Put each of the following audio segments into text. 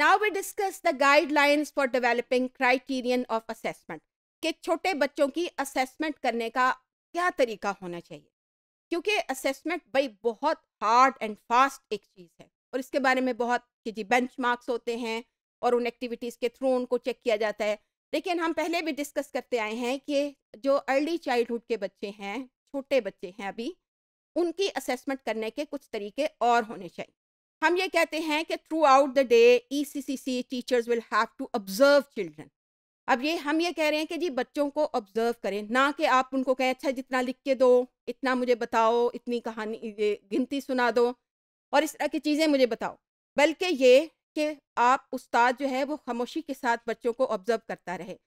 now we discuss the guidelines for developing criterion of assessment कि छोटे बच्चों की असेसमेंट करने का क्या तरीका होना चाहिए क्योंकि असेसमेंट भाई बहुत हार्ड एंड फास्ट एक चीज़ है और इसके बारे में बहुत कि जी बेंच होते हैं और उन एक्टिविटीज़ के थ्रू उनको चेक किया जाता है लेकिन हम पहले भी डिस्कस करते आए हैं कि जो अर्ली चाइल्डहुड के बच्चे हैं छोटे बच्चे हैं अभी उनकी असेसमेंट करने के कुछ तरीके और होने चाहिए हम ये कहते हैं कि throughout the day E C C C teachers will have to observe children अब ये हम ये कह रहे हैं कि जी बच्चों को ऑब्जर्व करें ना कि आप उनको कहें अच्छा जितना लिख के दो इतना मुझे बताओ इतनी कहानी ये गिनती सुना दो और इस तरह की चीज़ें मुझे बताओ बल्कि ये कि आप उस्ताद जो है वो खामोशी के साथ बच्चों को ऑब्ज़र्व करता रहे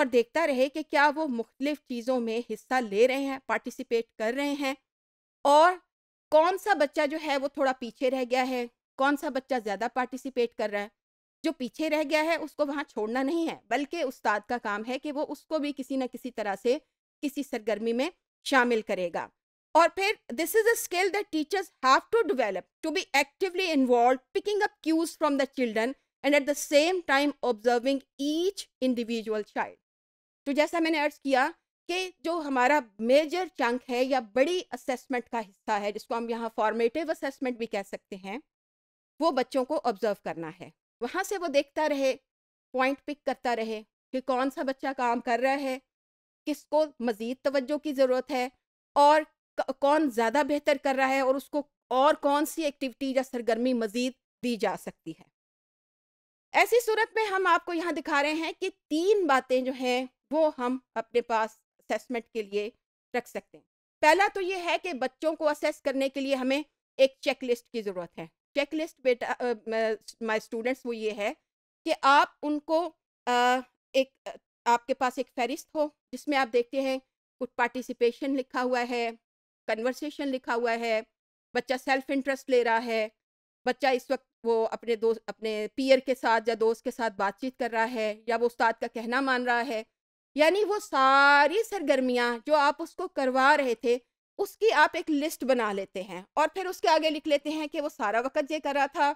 और देखता रहे कि क्या वो मुख्तलिफ़ चीज़ों में हिस्सा ले रहे हैं पार्टिसिपेट कर रहे हैं और कौन सा बच्चा जो है वो थोड़ा पीछे रह गया है कौन सा बच्चा ज़्यादा पार्टिसिपेट कर रहा है जो पीछे रह गया है उसको वहाँ छोड़ना नहीं है बल्कि उस्ताद का काम है कि वो उसको भी किसी न किसी तरह से किसी सरगर्मी में शामिल करेगा और फिर this is a skill that teachers have to develop to be actively involve picking up cues from the children and at the same time observing each individual child तो जैसा मैंने अर्ज किया कि जो हमारा मेजर चंक है या बड़ी असेसमेंट का हिस्सा है जिसको हम यहाँ फॉर्मेटिव असेसमेंट भी कह सकते हैं वो बच्चों को ऑब्जर्व करना है वहाँ से वो देखता रहे पॉइंट पिक करता रहे कि कौन सा बच्चा काम कर रहा है किसको मज़ीद तवज्जो की ज़रूरत है और कौन ज़्यादा बेहतर कर रहा है और उसको और कौन सी एक्टिविटी या सरगर्मी मज़ीद दी जा सकती है ऐसी सूरत में हम आपको यहाँ दिखा रहे हैं कि तीन बातें जो हैं वो हम अपने पास असेसमेंट के लिए रख सकते हैं पहला तो ये है कि बच्चों को असेस करने के लिए हमें एक चेकलिस्ट की ज़रूरत है चेकलिस्ट बेटा माय स्टूडेंट्स वो ये है कि आप उनको आ, एक आपके पास एक फहरिस्त हो जिसमें आप देखते हैं कुछ पार्टिसिपेशन लिखा हुआ है कन्वर्सेशन लिखा हुआ है बच्चा सेल्फ इंटरेस्ट ले रहा है बच्चा इस वक्त वो अपने दोस्त अपने पीयर के साथ या दोस्त के साथ बातचीत कर रहा है या वो उस्ताद का कहना मान रहा है यानी वो सारी सरगर्मियाँ जो आप उसको करवा रहे थे उसकी आप एक लिस्ट बना लेते हैं और फिर उसके आगे लिख लेते हैं कि वो सारा वक्त ये कर रहा था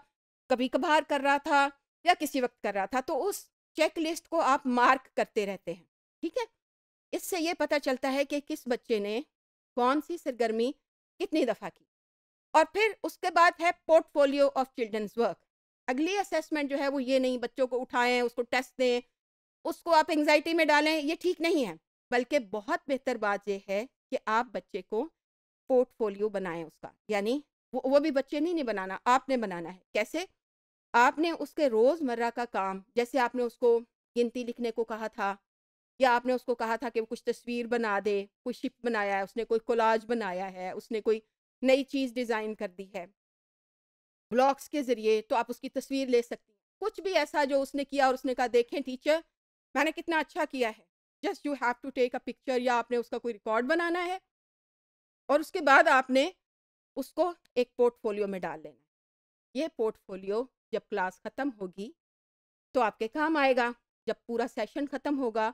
कभी कभार कर रहा था या किसी वक्त कर रहा था तो उस चेक लिस्ट को आप मार्क करते रहते हैं ठीक है इससे ये पता चलता है कि किस बच्चे ने कौन सी सरगर्मी कितनी दफ़ा की और फिर उसके बाद है पोर्टफोलियो ऑफ चिल्ड्रंस वर्क अगली असेसमेंट जो है वो ये नहीं बच्चों को उठाएं उसको टेस्ट दें उसको आप एंग्जाइटी में डालें ये ठीक नहीं है बल्कि बहुत बेहतर बात यह है कि आप बच्चे को पोर्टफोलियो बनाएं उसका यानी वो वो भी बच्चे नहीं नहीं बनाना आपने बनाना है कैसे आपने उसके रोज़मर्रा का काम जैसे आपने उसको गिनती लिखने को कहा था या आपने उसको कहा था कि वो कुछ तस्वीर बना दे कोई शिप बनाया है उसने कोई कोलाज बनाया है उसने कोई नई चीज़ डिज़ाइन कर दी है ब्लॉग्स के ज़रिए तो आप उसकी तस्वीर ले सकती हैं कुछ भी ऐसा जो उसने किया और उसने कहा देखें टीचर मैंने कितना अच्छा किया है just you have to take a picture या आपने उसका कोई रिकॉर्ड बनाना है और उसके बाद आपने उसको एक पोर्टफोलियो में डाल लेना ये पोर्टफोलियो जब क्लास ख़त्म होगी तो आपके काम आएगा जब पूरा सेशन ख़त्म होगा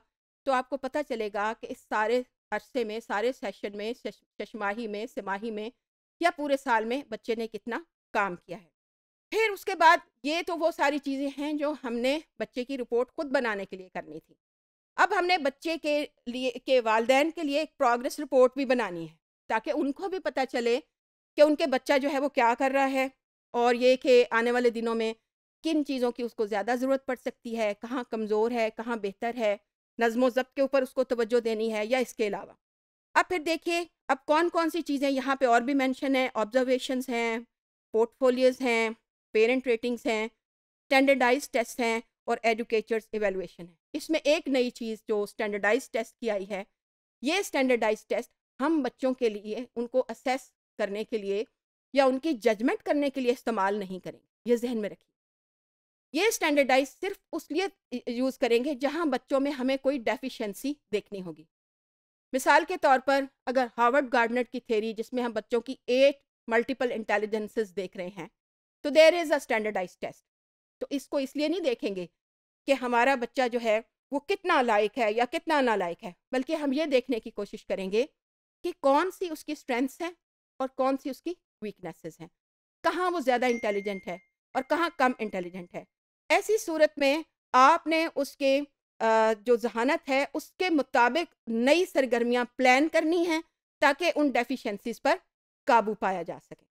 तो आपको पता चलेगा कि इस सारे अरसे में सारे सेशन में चशमाही में सिमाही में या पूरे साल में बच्चे ने कितना काम किया है फिर उसके बाद ये तो वो सारी चीज़ें हैं जो हमने बच्चे की रिपोर्ट खुद बनाने के लिए करनी थी अब हमने बच्चे के लिए के वालदेन के लिए एक प्रोग्रेस रिपोर्ट भी बनानी है ताकि उनको भी पता चले कि उनके बच्चा जो है वो क्या कर रहा है और ये कि आने वाले दिनों में किन चीज़ों की उसको ज़्यादा ज़रूरत पड़ सकती है कहाँ कमज़ोर है कहाँ बेहतर है नज़म ज़ब्त के ऊपर उसको तवज्जो देनी है या इसके अलावा अब फिर देखिए अब कौन कौन सी चीज़ें यहाँ पे और भी मेंशन हैं ऑब्जर्वेशंस हैं पोर्टफोलियोज़ हैं पेरेंट रेटिंग्स हैं स्टैंडर्डाइज टेस्ट हैं और एजुकेचर्स एवेलुएशन है इसमें एक नई चीज़ जो स्टैंडर्डाइज टेस्ट की आई है ये स्टैंडर्डाइज टेस्ट हम बच्चों के लिए उनको असेस करने के लिए या उनकी जजमेंट करने के लिए इस्तेमाल नहीं करेंगे ये जहन में रखिए ये स्टैंडर्डाइज सिर्फ उस लिए यूज़ करेंगे जहाँ बच्चों में हमें कोई डेफिशिएंसी देखनी होगी मिसाल के तौर पर अगर हार्वर्ड गार्डनर की थेरी जिसमें हम बच्चों की एट मल्टीपल इंटेलिजेंसेस देख रहे हैं तो there is a standardize test तो इसको इसलिए नहीं देखेंगे कि हमारा बच्चा जो है वो कितना लायक है या कितना नालायक है बल्कि हम ये देखने की कोशिश करेंगे कि कौन सी उसकी स्ट्रेंथ्स हैं और कौन सी उसकी वीकनेसेस हैं कहाँ वो ज़्यादा इंटेलिजेंट है और कहाँ कम इंटेलिजेंट है ऐसी सूरत में आपने उसके जो जहानत है उसके मुताबिक नई सरगर्मियाँ प्लान करनी हैं ताकि उन डेफिशेंसीज पर काबू पाया जा सके